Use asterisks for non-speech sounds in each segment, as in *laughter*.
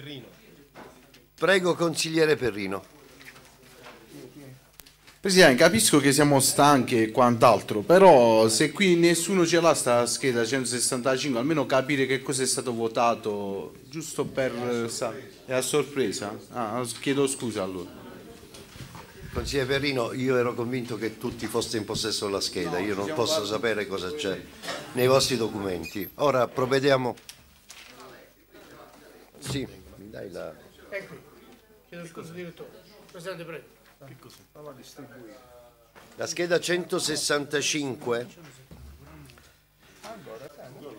Perrino. Prego, consigliere Perrino. Presidente, capisco che siamo stanchi e quant'altro, però se qui nessuno ce l'ha sta scheda 165, almeno capire che cosa è stato votato, giusto per... È a sorpresa? Ah, chiedo scusa allora. Consigliere Perrino, io ero convinto che tutti foste in possesso della scheda, no, io non posso sapere cosa c'è nei vostri documenti. Ora provvediamo... Sì. Dai la... È qui. Chiedo scusa direttore. Presidente prego. Che cos'è? La distribuire. La scheda 165.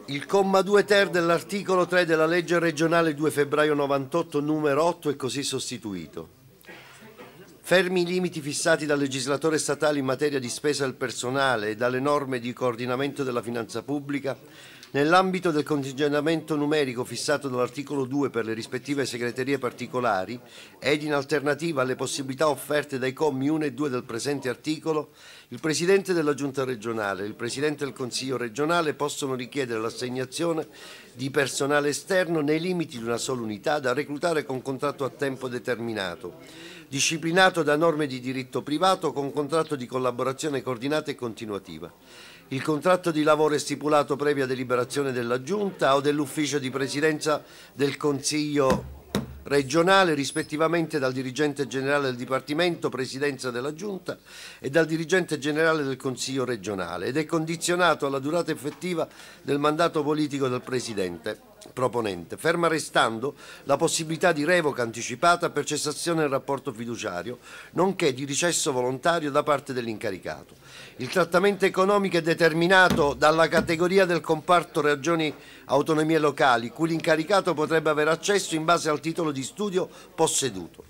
Il comma 2 ter dell'articolo 3 della legge regionale 2 febbraio 98 numero 8 è così sostituito. Fermi i limiti fissati dal legislatore statale in materia di spesa del personale e dalle norme di coordinamento della finanza pubblica, Nell'ambito del contingentamento numerico fissato dall'articolo 2 per le rispettive segreterie particolari ed in alternativa alle possibilità offerte dai commi 1 e 2 del presente articolo, il Presidente della Giunta regionale e il Presidente del Consiglio regionale possono richiedere l'assegnazione di personale esterno nei limiti di una sola unità da reclutare con contratto a tempo determinato disciplinato da norme di diritto privato con contratto di collaborazione coordinata e continuativa. Il contratto di lavoro è stipulato previa deliberazione della Giunta o dell'ufficio di presidenza del Consiglio regionale rispettivamente dal dirigente generale del Dipartimento Presidenza della Giunta e dal dirigente generale del Consiglio regionale ed è condizionato alla durata effettiva del mandato politico del Presidente proponente, ferma restando la possibilità di revoca anticipata per cessazione del rapporto fiduciario, nonché di ricesso volontario da parte dell'incaricato. Il trattamento economico è determinato dalla categoria del comparto Regioni Autonomie Locali, cui l'incaricato potrebbe avere accesso in base al titolo di studio posseduto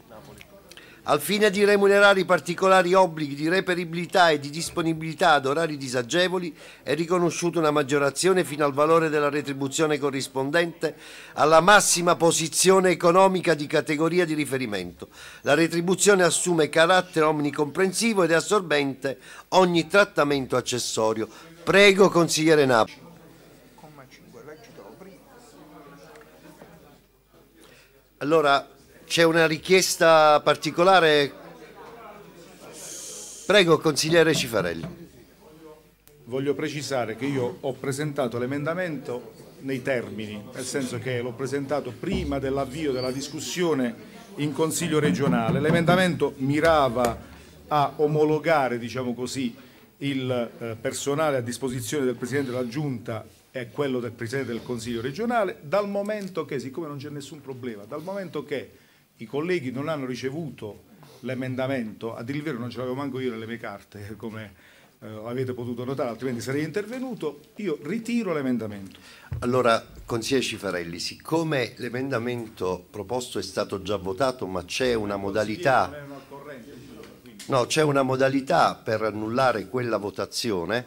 al fine di remunerare i particolari obblighi di reperibilità e di disponibilità ad orari disagevoli, è riconosciuta una maggiorazione fino al valore della retribuzione corrispondente alla massima posizione economica di categoria di riferimento. La retribuzione assume carattere omnicomprensivo ed è assorbente ogni trattamento accessorio. Prego, consigliere Napoli. Allora, c'è una richiesta particolare? Prego, consigliere Cifarelli. Voglio precisare che io ho presentato l'emendamento nei termini, nel senso che l'ho presentato prima dell'avvio della discussione in Consiglio regionale. L'emendamento mirava a omologare, diciamo così, il eh, personale a disposizione del Presidente della Giunta e quello del Presidente del Consiglio regionale, dal momento che, siccome non c'è nessun problema, dal momento che i colleghi non hanno ricevuto l'emendamento, a dire il vero non ce l'avevo manco io nelle mie carte, *laughs* come eh, avete potuto notare, altrimenti sarei intervenuto, io ritiro l'emendamento. Allora, consigliere Cifarelli, siccome l'emendamento proposto è stato già votato, ma c'è una modalità... No, c'è una modalità per annullare quella votazione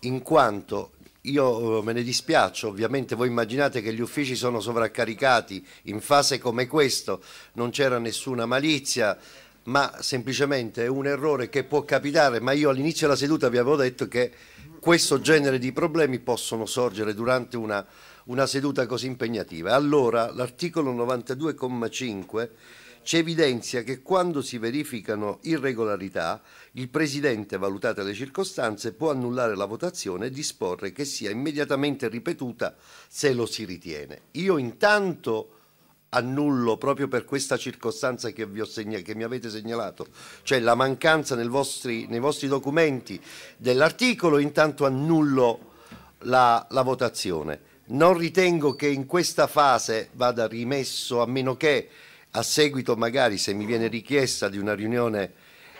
in quanto io eh, me ne dispiaccio, ovviamente voi immaginate che gli uffici sono sovraccaricati in fase come questo, non c'era nessuna malizia, ma semplicemente è un errore che può capitare, ma io all'inizio della seduta vi avevo detto che questo genere di problemi possono sorgere durante una, una seduta così impegnativa. Allora l'articolo 92,5 ci evidenzia che quando si verificano irregolarità, il Presidente, valutate le circostanze, può annullare la votazione e disporre che sia immediatamente ripetuta se lo si ritiene. Io intanto annullo proprio per questa circostanza che, segna, che mi avete segnalato, cioè la mancanza vostri, nei vostri documenti dell'articolo, intanto annullo la, la votazione. Non ritengo che in questa fase vada rimesso, a meno che a seguito magari se mi viene richiesta di una riunione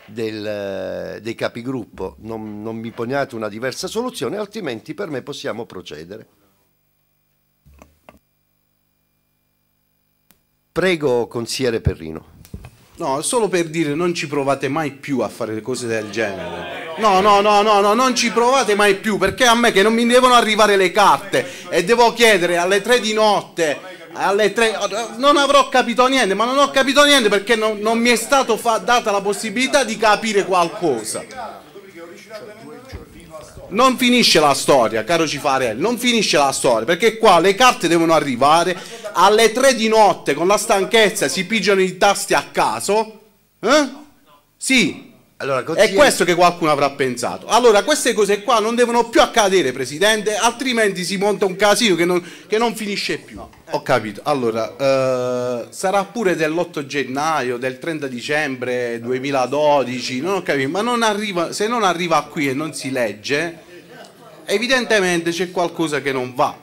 del, eh, dei capigruppo non, non mi poniate una diversa soluzione, altrimenti per me possiamo procedere. Prego, consigliere Perrino. No, solo per dire non ci provate mai più a fare cose del genere. No, no, no, no, no, non ci provate mai più perché a me che non mi devono arrivare le carte e devo chiedere alle tre di notte alle 3 non avrò capito niente, ma non ho capito niente perché non, non mi è stata data la possibilità di capire qualcosa. Non finisce la storia, caro Cifarelli, non finisce la storia, perché qua le carte devono arrivare alle 3 di notte con la stanchezza, si pigiano i tasti a caso. Eh? Sì, allora, È questo che qualcuno avrà pensato. Allora, queste cose qua non devono più accadere, Presidente, altrimenti si monta un casino che non, che non finisce più. No. Ho ecco. capito. Allora, eh, sarà pure dell'8 gennaio, del 30 dicembre 2012, non ho capito, ma non arriva, se non arriva qui e non si legge, evidentemente c'è qualcosa che non va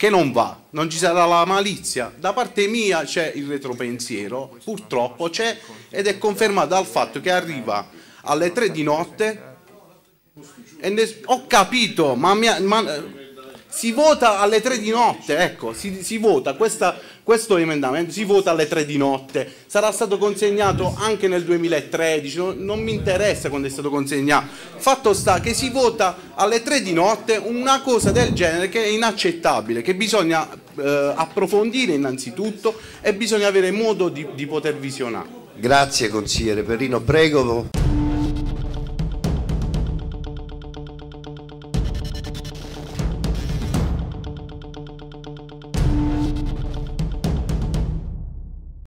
che non va, non ci sarà la malizia. Da parte mia c'è il retropensiero, purtroppo c'è ed è confermato dal fatto che arriva alle 3 di notte e ne, ho capito, ma, mia, ma, si vota alle 3 di notte, ecco, si, si vota questa questo emendamento si vota alle 3 di notte, sarà stato consegnato anche nel 2013, non, non mi interessa quando è stato consegnato. Fatto sta che si vota alle 3 di notte una cosa del genere che è inaccettabile, che bisogna eh, approfondire innanzitutto e bisogna avere modo di, di poter visionare. Grazie consigliere Perrino, prego.